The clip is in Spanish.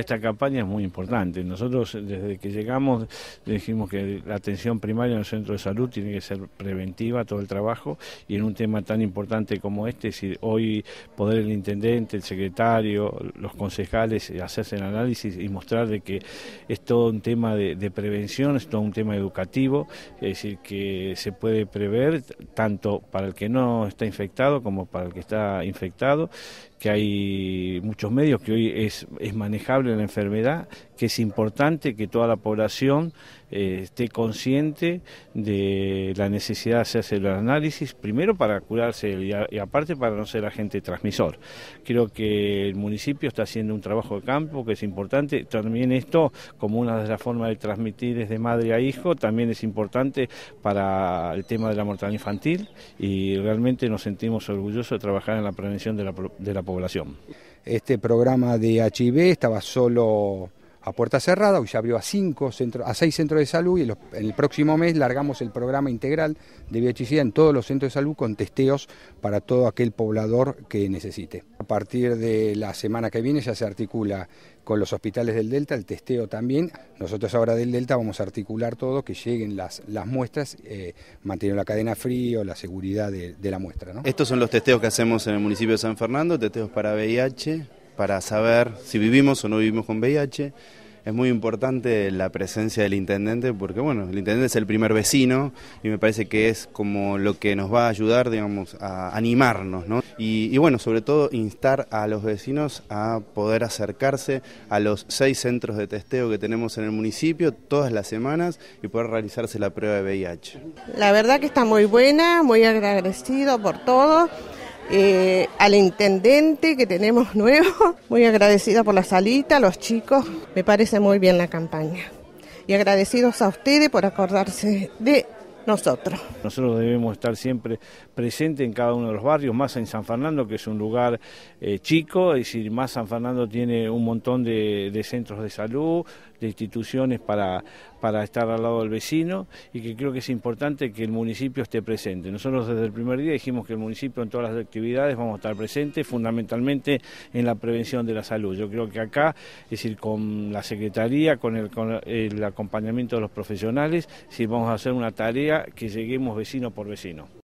Esta campaña es muy importante. Nosotros eh, desde que llegamos dijimos que la atención primaria en el centro de salud tiene que ser preventiva, todo el trabajo, y en un tema tan importante como este, si hoy poder el intendente, el secretario, los concejales eh, hacerse el análisis y mostrar de que es todo un tema de, prevención, es todo un tema educativo, es decir, que se puede prever tanto para el que no está infectado como para el que está infectado, que hay muchos medios que hoy es manejable en la enfermedad, que es importante que toda la población eh, esté consciente de la necesidad de hacerse el análisis, primero para curarse y, aparte para no ser agente transmisor. Creo que el municipio está haciendo un trabajo de campo que es importante. También esto, como una de las formas de transmitir desde madre a hijo, también es importante para el tema de la mortalidad infantil y realmente nos sentimos orgullosos de trabajar en la prevención de la, de la población este programa de HIV, estaba solo a puerta cerrada, hoy ya abrió a, cinco centros, a seis centros de salud y en el próximo mes largamos el programa integral de vih en todos los centros de salud con testeos para todo aquel poblador que necesite. A partir de la semana que viene ya se articula con los hospitales del Delta el testeo también. Nosotros ahora del Delta vamos a articular todo, que lleguen las, las muestras, eh, manteniendo la cadena frío, la seguridad de, la muestra. ¿no? Estos son los testeos que hacemos en el municipio de San Fernando, testeos para VIH, para saber si vivimos o no vivimos con VIH. Es muy importante la presencia del intendente porque, bueno, el intendente es el primer vecino y me parece que es como lo que nos va a ayudar, digamos, a animarnos, ¿no? Y, bueno, sobre todo instar a los vecinos a poder acercarse a los seis centros de testeo que tenemos en el municipio todas las semanas y poder realizarse la prueba de VIH. La verdad que está muy buena, muy agradecido por todo. Eh, al intendente que tenemos nuevo, muy agradecida por la salita, los chicos, me parece muy bien la campaña. Y agradecidos a ustedes por acordarse de nosotros. Nosotros debemos estar siempre presentes en cada uno de los barrios, más en San Fernando, que es un lugar eh, chico, es decir, más San Fernando tiene un montón de, centros de salud, de instituciones para, para estar al lado del vecino y que creo que es importante que el municipio esté presente. Nosotros desde el primer día dijimos que el municipio en todas las actividades vamos a estar presentes, fundamentalmente en la prevención de la salud. Yo creo que acá, es decir, con la Secretaría, con el, con el acompañamiento de los profesionales, si vamos a hacer una tarea que lleguemos vecino por vecino.